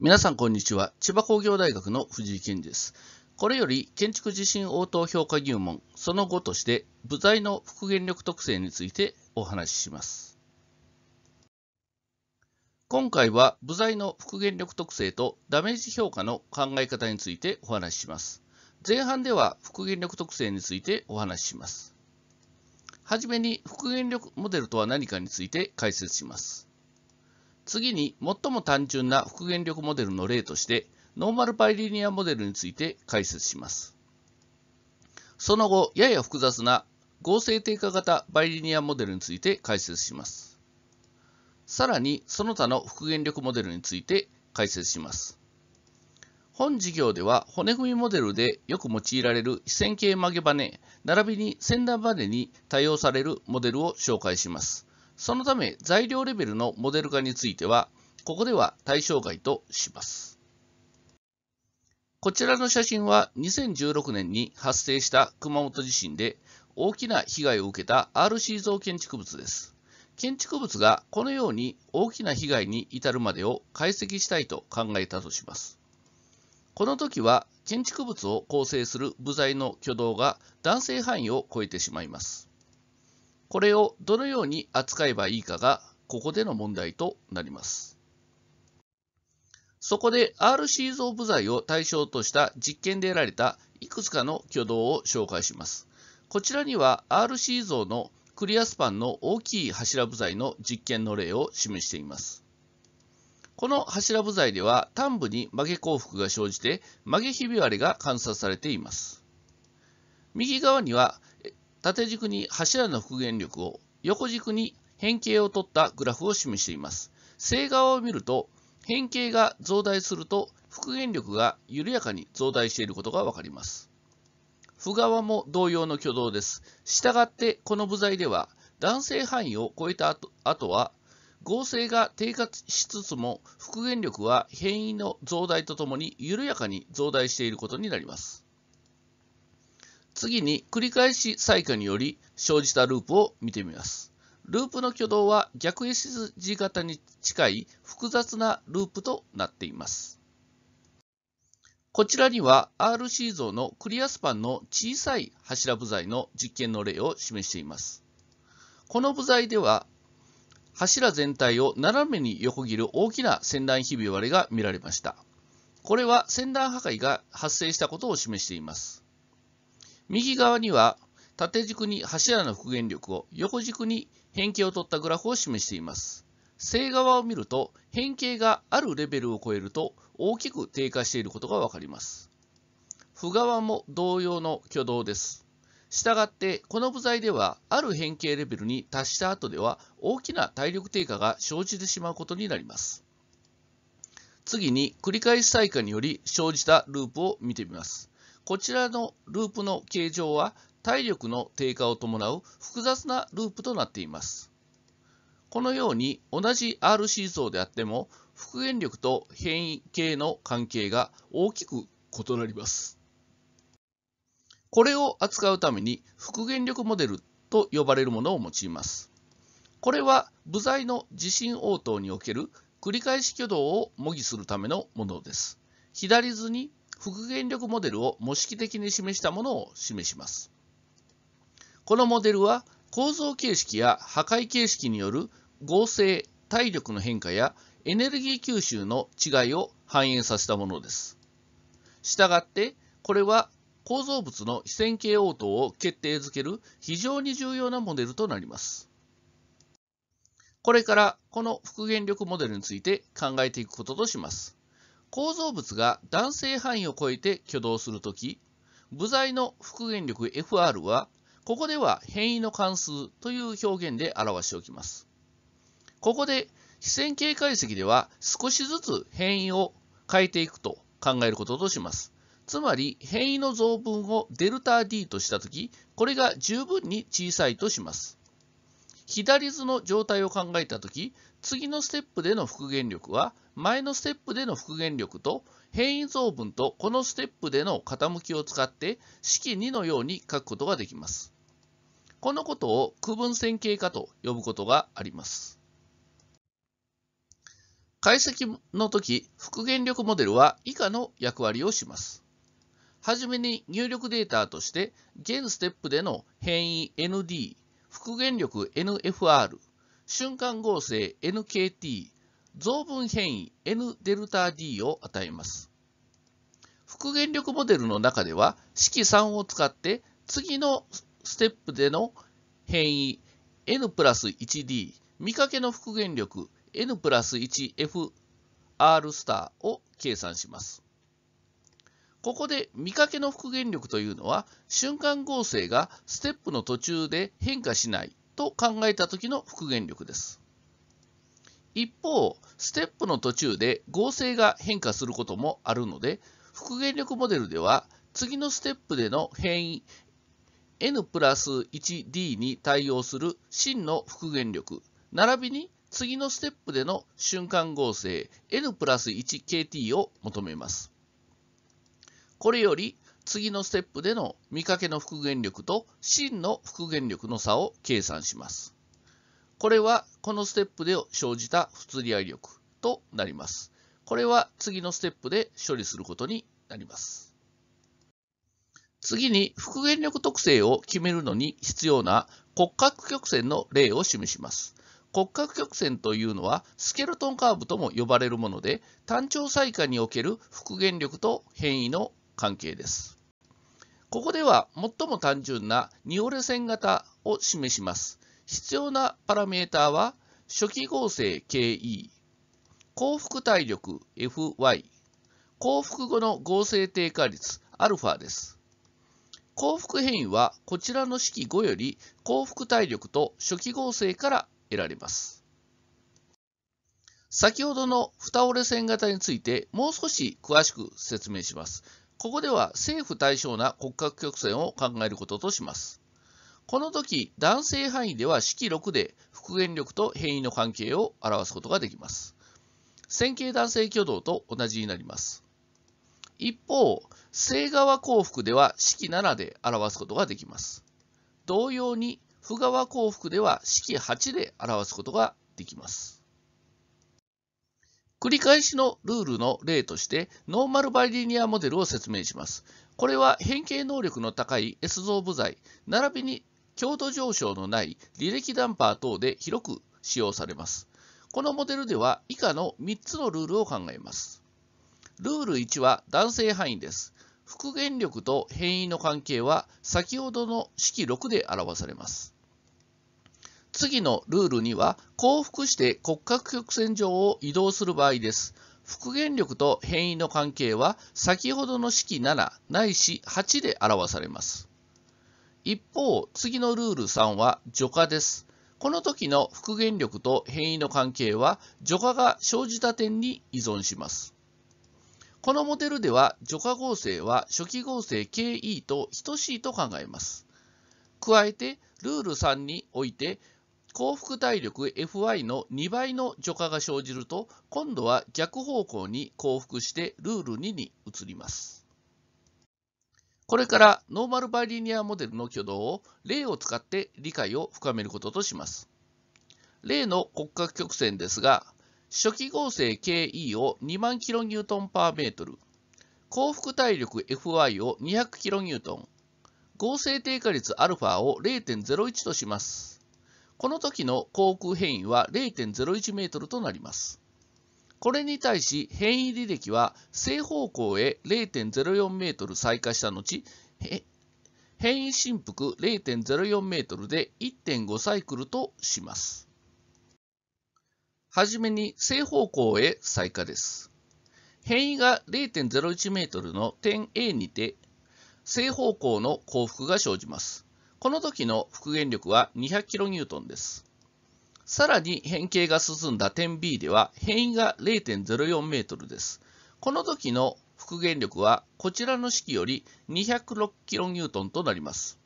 皆さんこんにちは。千葉工業大学の藤井健です。これより建築地震応答評価入門その後として部材の復元力特性についてお話しします。今回は部材の復元力特性とダメージ評価の考え方についてお話しします。前半では復元力特性についてお話しします。はじめに復元力モデルとは何かについて解説します。次に最も単純な復元力モデルの例としてノーマルバイリニアモデルについて解説します。その後、やや複雑な合成低下型バイリニアモデルについて解説します。さらに、その他の復元力モデルについて解説します。本事業では骨組みモデルでよく用いられる非線形曲げバネ、並びに先端バネに対応されるモデルを紹介します。そのため材料レベルのモデル化については、ここでは対象外とします。こちらの写真は2016年に発生した熊本地震で大きな被害を受けた RC 造建築物です。建築物がこのように大きな被害に至るまでを解析したいと考えたとします。この時は建築物を構成する部材の挙動が男性範囲を超えてしまいます。これをどのように扱えばいいかが、ここでの問題となります。そこで RC 像部材を対象とした実験で得られたいくつかの挙動を紹介します。こちらには RC 像のクリアスパンの大きい柱部材の実験の例を示しています。この柱部材では端部に曲げ幸福が生じて曲げひび割れが観察されています。右側には縦軸に柱の復元力を、横軸に変形を取ったグラフを示しています。正側を見ると、変形が増大すると復元力が緩やかに増大していることがわかります。負側も同様の挙動です。したがってこの部材では男性範囲を超えた後は合成が低下しつつも復元力は変異の増大とともに緩やかに増大していることになります。次に繰り返し再開により生じたループを見てみます。ループの挙動は逆 S 字型に近い複雑なループとなっています。こちらには RC 像のクリアスパンの小さい柱部材の実験の例を示しています。この部材では柱全体を斜めに横切る大きな先断ひび割れが見られました。これは先断破壊が発生したことを示しています。右側には縦軸に柱の復元力を、横軸に変形を取ったグラフを示しています。正側を見ると、変形があるレベルを超えると大きく低下していることがわかります。負側も同様の挙動です。したがって、この部材では、ある変形レベルに達した後では、大きな体力低下が生じてしまうことになります。次に、繰り返し再開により生じたループを見てみます。こちらのループの形状は体力の低下を伴う複雑なループとなっています。このように同じ RC 層であっても復元力と変異系の関係が大きく異なります。これを扱うために復元力モデルと呼ばれるものを用います。これは部材の地震応答における繰り返し挙動を模擬するためのものです。左図に復元力モデルを模式的に示したものを示します。このモデルは構造形式や破壊形式による合成、体力の変化やエネルギー吸収の違いを反映させたものです。したがって、これは構造物の非線形応答を決定づける非常に重要なモデルとなります。これからこの復元力モデルについて考えていくこととします。構造物が男性範囲を超えて挙動するとき、部材の復元力 FR は、ここでは変異の関数という表現で表しておきます。ここで非線形解析では少しずつ変異を変えていくと考えることとします。つまり変異の増分をデルタ D としたとき、これが十分に小さいとします。左図の状態を考えたとき、次のステップでの復元力は、前のステップでの復元力と変異増分とこのステップでの傾きを使って式2のように書くことができます。このことを区分線形化と呼ぶことがあります。解析の時、復元力モデルは以下の役割をします。はじめに入力データとして、現ステップでの変異 ND 復元力 NFR、瞬間合成 NKT、増分変異 NΔD を与えます。復元力モデルの中では、式3を使って次のステップでの変異 N プラス 1D、見かけの復元力 N プラス 1FR スターを計算します。ここで見かけの復元力というのは瞬間合成がステップの途中で変化しないと考えた時の復元力です。一方、ステップの途中で合成が変化することもあるので、復元力モデルでは次のステップでの変異 n プラス 1d に対応する真の復元力、並びに次のステップでの瞬間合成 n プラス 1kt を求めます。これより次のステップでの見かけの復元力と真の復元力の差を計算します。これはこのステップで生じた不釣り合い力となります。これは次のステップで処理することになります。次に復元力特性を決めるのに必要な骨格曲線の例を示します。骨格曲線というのはスケルトンカーブとも呼ばれるもので単調細化における復元力と変異の関係です。ここでは最も単純なニオレ線型を示します。必要なパラメータは初期合成 KE、幸福体力 FY、幸福後の合成低下率 α です。幸福変異はこちらの式5より幸福体力と初期合成から得られます。先ほどの蓋折れ線型についてもう少し詳しく説明します。ここでは政府対象な骨格曲線を考えることとします。この時、男性範囲では式6で復元力と変異の関係を表すことができます。線形男性挙動と同じになります。一方、正側幸福では式7で表すことができます。同様に、負側幸福では式8で表すことができます。繰り返しのルールの例として、ノーマルバイリニアモデルを説明します。これは変形能力の高い S 像部材、並びに強度上昇のない履歴ダンパー等で広く使用されます。このモデルでは以下の3つのルールを考えます。ルール1は男性範囲です。復元力と変異の関係は先ほどの式6で表されます。次のルールには降伏して骨格曲線上を移動する場合です。復元力と変異の関係は先ほどの式7ないし8で表されます。一方、次のルール3は除化です。この時の復元力と変異の関係は除化が生じた点に依存します。このモデルでは除化合成は初期合成 KE と等しいと考えます。加えてルール3において幸福体力 f i の2倍の除化が生じると今度は逆方向に降伏してルール2に移ります。これからノーマルバイリニアモデルの挙動を例を使って理解を深めることとします。例の骨格曲線ですが、初期合成 KE を2万 kN パーメートル、幸福体力 f i を200 kN、合成低下率 α を0.01とします。この時の航空変異は0.01メートルとなります。これに対し変異履歴は正方向へ0.04メートル再開した後、変異振幅0.04メートルで1.5サイクルとします。はじめに正方向へ再開です。変異が0.01メートルの点 A にて正方向の降伏が生じます。この時の復元力は 200kN です。さらに変形が進んだ点 B では変異が 0.04m です。この時の復元力はこちらの式より 206kN となります。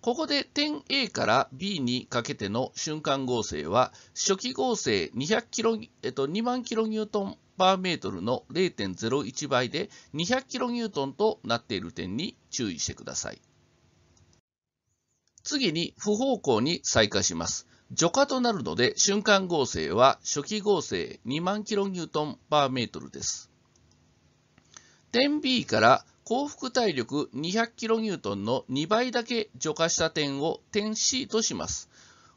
ここで点 A から B にかけての瞬間合成は初期合成200キロ、えっと、2万 kN パーメートルの0.01倍で200 kN となっている点に注意してください。次に不方向に再化します。除化となるので瞬間合成は初期合成2万キロニュートンパーメートルです。点 B から幸福体力2 0 0キロニュートンの2倍だけ除化した点を点 C とします。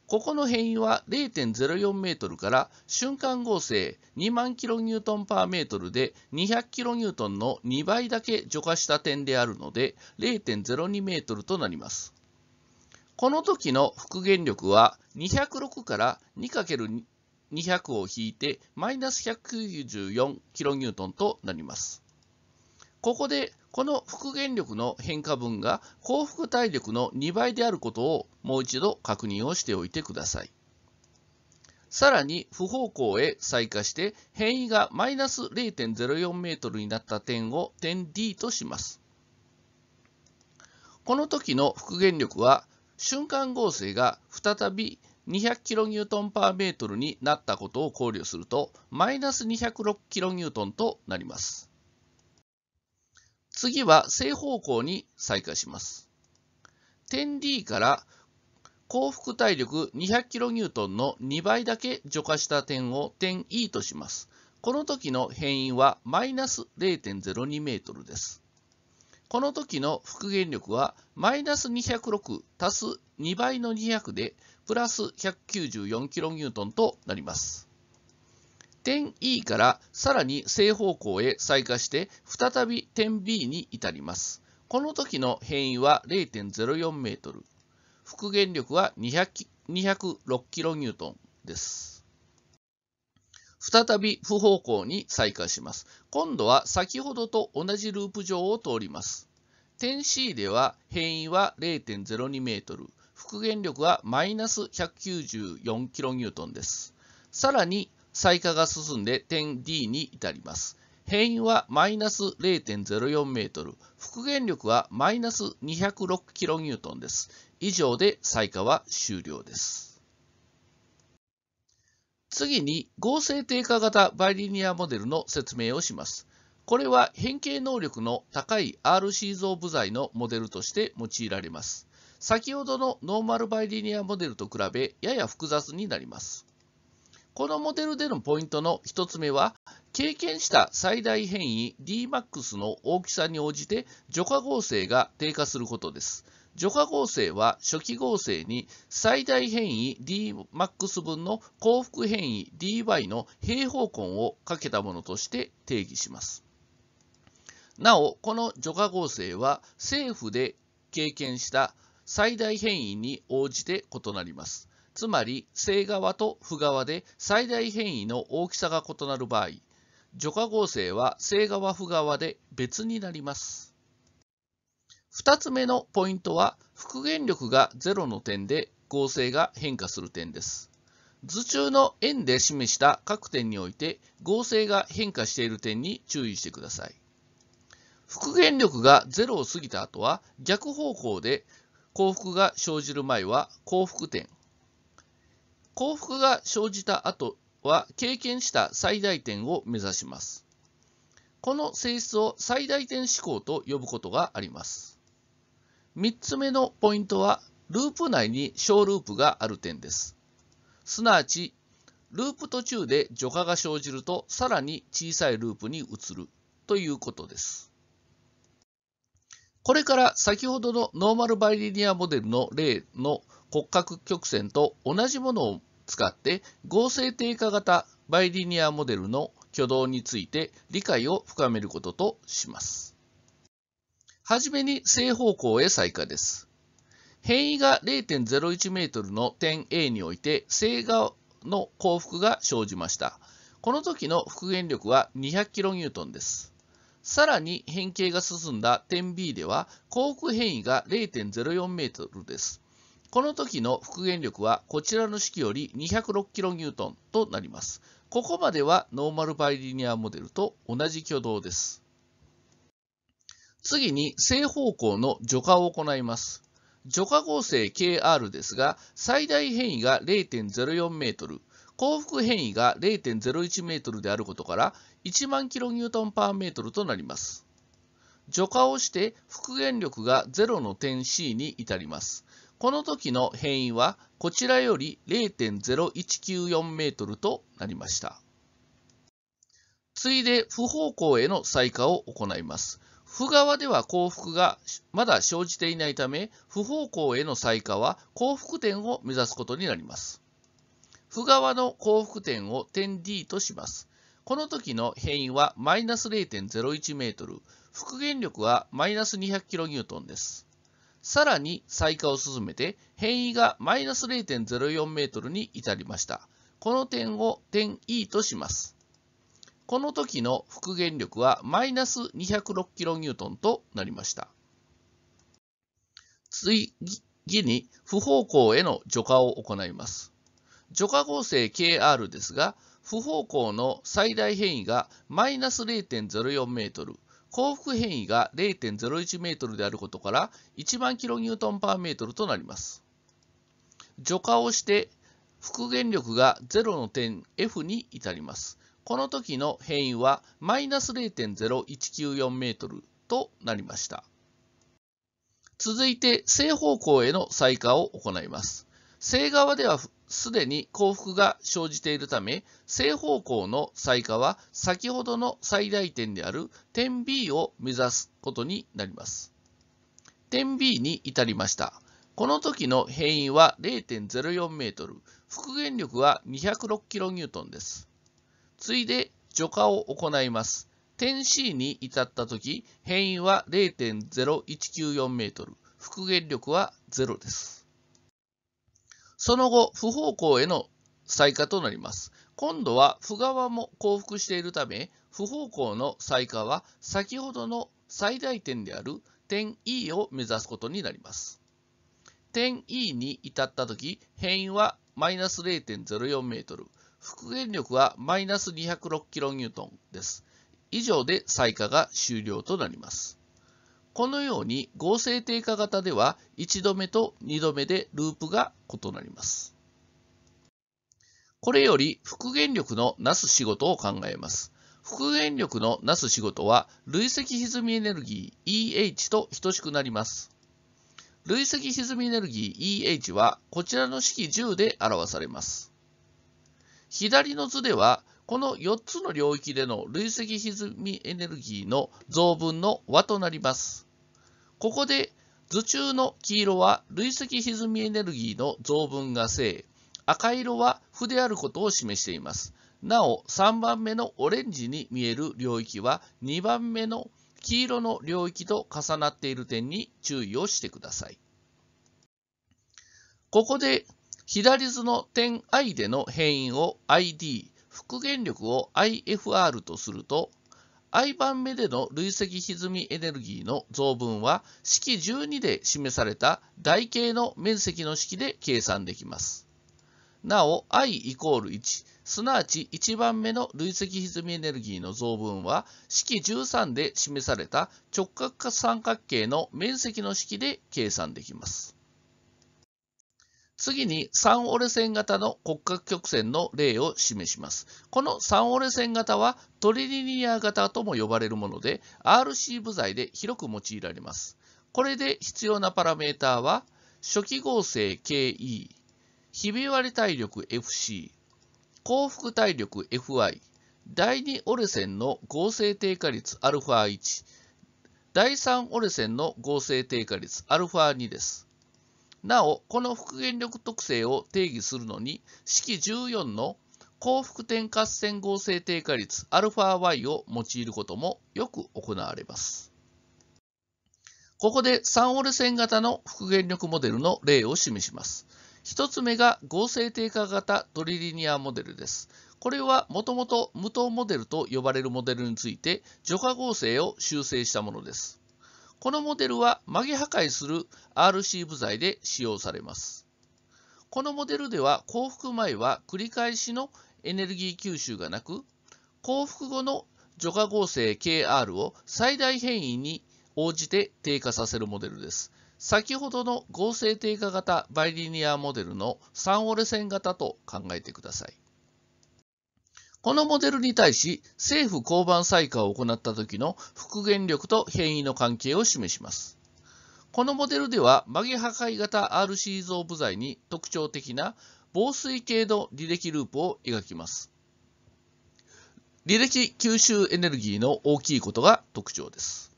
ここの変異は0 0 4メートルから瞬間合成2万キロニュートンパーメートルで2 0 0キロニュートンの2倍だけ除化した点であるので0 0 2メートルとなります。この時の復元力は206から 2×200 を引いてマイナス 194kN となります。ここでこの復元力の変化分が幸福体力の2倍であることをもう一度確認をしておいてください。さらに不方向へ再加して変異がマイナス 0.04m になった点を点 D とします。この時の復元力は瞬間合成が再び2 0 0キロニューートンパメートルになったことを考慮すると、マイナス2 0 6キロニュートンとなります。次は正方向に再開します。点 D から幸福体力2 0 0キロニュートンの2倍だけ除化した点を点 E とします。この時の変異はマイナス0 0 2メートルです。この時の復元力はマイナス206足す2倍の200でプラス 194kN となります。点 E からさらに正方向へ再加して再び点 B に至ります。この時の変異は 0.04m。復元力は 206kN です。再び不方向に再開します。今度は先ほどと同じループ上を通ります。点 C では変異は 0.02m、復元力はマイナス 194kN です。さらに再化が進んで点 D に至ります。変異はマイナス 0.04m、復元力はマイナス 206kN です。以上で再化は終了です。次に合成低下型バイリニアモデルの説明をします。これは変形能力の高い RC 像部材のモデルとして用いられます。先ほどのノーマルバイリニアモデルと比べやや複雑になります。このモデルでのポイントの1つ目は、経験した最大変異 Dmax の大きさに応じて除化合成が低下することです。除化合成は初期合成に最大変異 Dmax 分の幸福変異 Dy の平方根をかけたものとして定義します。なお、この除化合成は政府で経験した最大変異に応じて異なります。つまり、正側と負側で最大変異の大きさが異なる場合、除化合成は正側負側で別になります。2つ目のポイントは復元力が0の点で合成が変化する点です。図中の円で示した各点において合成が変化している点に注意してください。復元力が0を過ぎた後は逆方向で幸福が生じる前は幸福点。幸福が生じた後は経験した最大点を目指します。この性質を最大点思考と呼ぶことがあります。3つ目のポイントは、ループ内に小ループがある点です。すなわち、ループ途中で除化が生じると、さらに小さいループに移るということです。これから先ほどのノーマルバイリニアモデルの例の骨格曲線と同じものを使って合成定化型バイリニアモデルの挙動について理解を深めることとします。はじめに正方向へ再加です。変異が 0.01m の点 A において正側の幸福が生じました。この時の復元力は 200kN です。さらに変形が進んだ点 B では幸福変異が 0.04m です。この時の復元力はこちらの式より 206kN となります。ここまではノーマルバイリニアモデルと同じ挙動です。次に正方向の除化を行います。除化合成 KR ですが、最大変異が 0.04m、幸福変異が 0.01m であることから、1万 kNm となります。除化をして復元力が0の点 C に至ります。この時の変異はこちらより 0.0194m となりました。次いで不方向への再化を行います。負側では幸福がまだ生じていないため、不方向への再化は幸福点を目指すことになります。負側の幸福点を点 D とします。この時の変異はマイナス0.01メートル、復元力はマイナス200キロニュートンです。さらに再化を進めて変異がマイナス0.04メートルに至りました。この点を点 E とします。この時の復元力はマイナス2 0 6 k ンとなりました。次に、不方向への除化を行います。除化合成 KR ですが、不方向の最大変異がマイナス 0.04m、幸福変異が 0.01m であることから1万 k トルとなります。除化をして復元力が0の点 F に至ります。この時の変異はマイナス0.0194メートルとなりました。続いて正方向への再化を行います。正側ではすでに幸福が生じているため、正方向の再化は先ほどの最大点である点 B を目指すことになります。点 B に至りました。この時の変異は0.04メートル、復元力は206キロニュートンです。次いで除化を行います。点 C に至った時、変異は 0.0194m、復元力は0です。その後、不方向への再化となります。今度は負側も降伏しているため、不方向の再化は先ほどの最大点である点 E を目指すことになります。点 E に至った時、変異はマイナス 0.04m、復元力はマイナス2 0 6トンです。以上で採火が終了となります。このように合成低下型では1度目と2度目でループが異なります。これより復元力のなす仕事を考えます。復元力のなす仕事は累積歪みエネルギー EH と等しくなります。累積歪みエネルギー EH はこちらの式10で表されます。左の図では、この4つの領域での累積歪みエネルギーの増分の和となります。ここで図中の黄色は累積歪みエネルギーの増分が正、赤色は負であることを示しています。なお、3番目のオレンジに見える領域は2番目の黄色の領域と重なっている点に注意をしてください。ここで左図の点 i での変異を id、復元力を ifr とすると、i 番目での累積歪みエネルギーの増分は式12で示された台形の面積の式で計算できます。なお i イコール1、すなわち1番目の累積歪みエネルギーの増分は式13で示された直角三角形の面積の式で計算できます。次に3折れ線型の骨格曲線の例を示します。この3折れ線型はトリリニア型とも呼ばれるもので RC 部材で広く用いられます。これで必要なパラメーターは初期合成 KE、ひび割れ体力 FC、幸福体力 FI、第2折れ線の合成低下率 α1、第3折れ線の合成低下率 α2 です。なお、この復元力特性を定義するのに、式14の幸福点活線合成低下率 αy を用いることもよく行われます。ここで3折れ線型の復元力モデルの例を示します。1つ目が合成低下型トリリニアモデルです。これはもともと無糖モデルと呼ばれるモデルについて除化合成を修正したものです。このモデルは曲げ破壊する RC 部材で使用されます。このモデルでは降伏前は繰り返しのエネルギー吸収がなく、降伏後の除化合成 KR を最大変異に応じて低下させるモデルです。先ほどの合成低下型バイリニアモデルの3折れ線型と考えてください。このモデルに対し、政府交番採火を行った時の復元力と変異の関係を示します。このモデルでは、曲げ破壊型 RC 像部材に特徴的な防水系の履歴ループを描きます。履歴吸収エネルギーの大きいことが特徴です。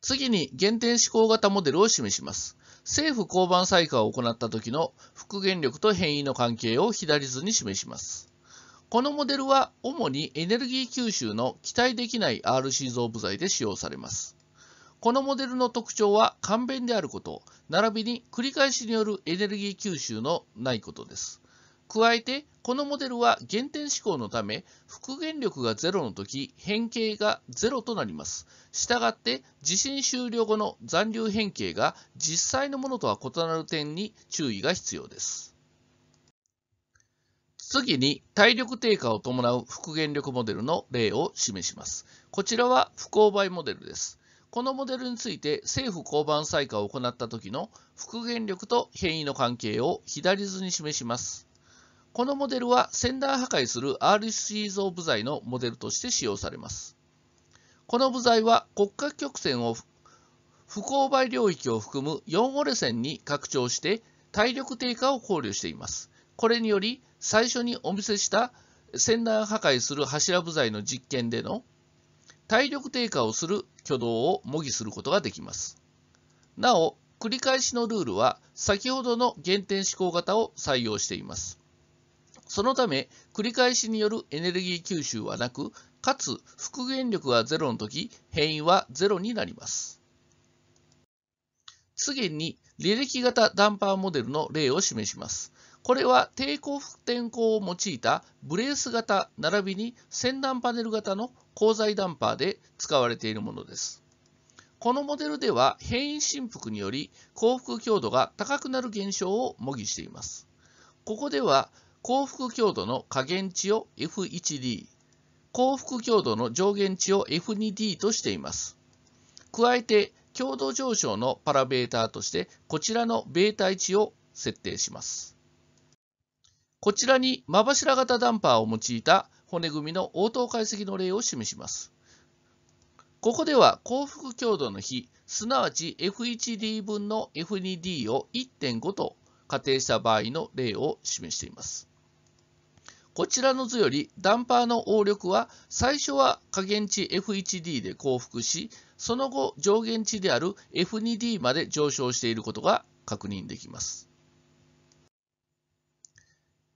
次に原点思考型モデルを示します。政府交番採火を行った時の復元力と変異の関係を左図に示します。このモデルは主にエネルギー吸収の期待できない RC 増部材で使用されます。このモデルの特徴は簡便であること、並びに繰り返しによるエネルギー吸収のないことです。加えて、このモデルは減点指向のため、復元力が0の時、変形が0となります。したがって、地震終了後の残留変形が実際のものとは異なる点に注意が必要です。次に体力低下を伴う復元力モデルの例を示します。こちらは不勾配モデルです。このモデルについて政府交番採火を行った時の復元力と変異の関係を左図に示します。このモデルはセンダー破壊する RC 像部材のモデルとして使用されます。この部材は国家曲線を不勾配領域を含む4折れ線に拡張して体力低下を考慮しています。これにより最初にお見せした船内破壊する柱部材の実験での体力低下をする挙動を模擬することができます。なお、繰り返しのルールは先ほどの減点思考型を採用しています。そのため、繰り返しによるエネルギー吸収はなく、かつ復元力が0の時、変異は0になります。次に、履歴型ダンパーモデルの例を示します。これは低抵抗天候を用いたブレース型並びに先端パネル型の鋼材ダンパーで使われているものです。このモデルでは変異振幅により幸福強度が高くなる現象を模擬しています。ここでは幸福強度の下限値を F1D、幸福強度の上限値を F2D としています。加えて強度上昇のパラベーターとしてこちらのベータ値を設定します。こちらにま柱型ダンパーを用いた骨組みの応答解析の例を示します。ここでは幸福強度の比、すなわち F1D 分の F2D を1.5と仮定した場合の例を示しています。こちらの図よりダンパーの応力は最初は下限値 F1D で降伏し、その後上限値である F2D まで上昇していることが確認できます。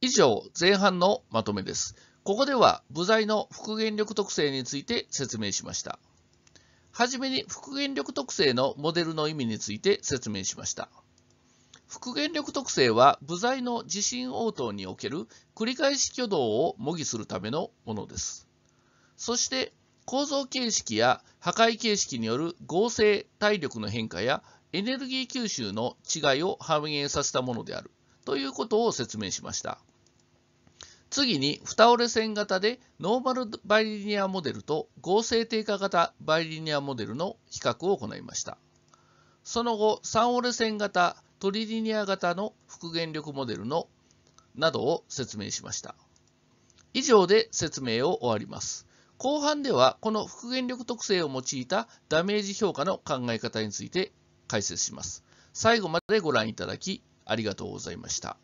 以上、前半のまとめです。ここでは部材の復元力特性について説明しました。はじめに復元力特性のモデルの意味について説明しました。復元力特性は部材の地震応答における繰り返し挙動を模擬するためのものです。そして構造形式や破壊形式による合成体力の変化やエネルギー吸収の違いを反映させたものであるということを説明しました。次に、二折れ線型でノーマルバイリニアモデルと合成低下型バイリニアモデルの比較を行いました。その後、三折れ線型、トリリニア型の復元力モデルのなどを説明しました。以上で説明を終わります。後半では、この復元力特性を用いたダメージ評価の考え方について解説します。最後までご覧いただき、ありがとうございました。